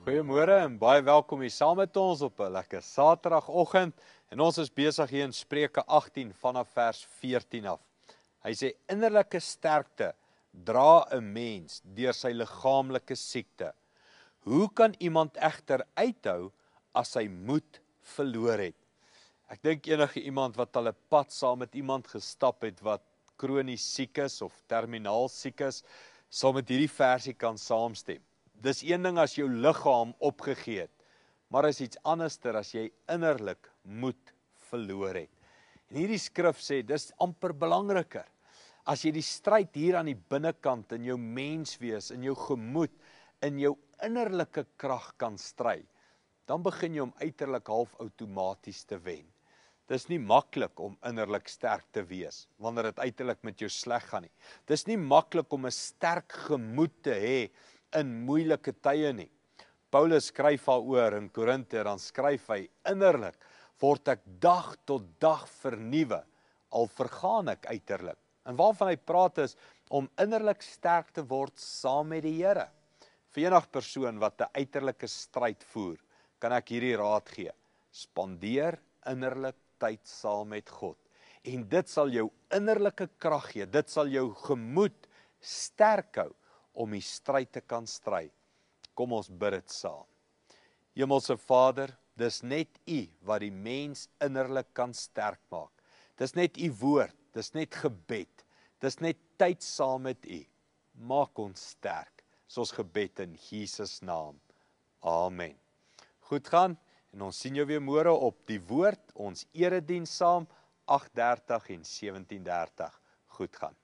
Goeiemôre en baie welkom hier saam met ons op 'n lekker Saterdagoggend en ons is besig hier in Spreuke 18 vanaf vers 14 af. Hy sê innerlike sterkte dra 'n mens deur sy liggaamlike siekte. Hoe kan iemand egter uithou as hy moed verloor het? Ek dink enige iemand wat al 'n pad saam met iemand gestap het wat kronies siek is of terminaal siek is, sal met hierdie versie kan saamstem. Dis een ding as jou liggaam opgegee het, maar is iets anderster as jy innerlik moed verloor het. En hierdie skrif sê dis amper belangriker. As jy die stryd hier aan die binnekant in jou menswees, in jou gemoed, in jou innerlike krag kan stry, dan begin jy om uiterlik half outomaties te wen. Dis nie maklik om innerlik sterk te wees wanneer dit uiterlik met jou sleg gaan nie. Dis nie maklik om 'n sterk gemoed te hê in moeilike tye nie. Paulus skryf daaroor in Korinte, dan skryf hy innerlik word ek dag tot dag vernuwe al vergaan ek uiterlik. En waarvan hy praat is om innerlik sterk te word saam met die Here. Vir enige persoon wat 'n uiterlike stryd voer, kan ek hierdie raad gee: spandeer innerlik tyd saam met God. En dit sal jou innerlike krag gee. Dit sal jou gemoed sterk hou om die stryd te kan stry. Kom ons bid dit saam. Hemelse Vader, dis net U wat die mens innerlik kan sterk maak. Dis net U woord, dis net gebed. Dis net tyd saam met U. Maak ons sterk. Soos gebed in Jesus naam. Amen. Goed gaan en ons sien jou weer môre op die woord ons erediens saam 8:30 en 17:30. Goed gaan.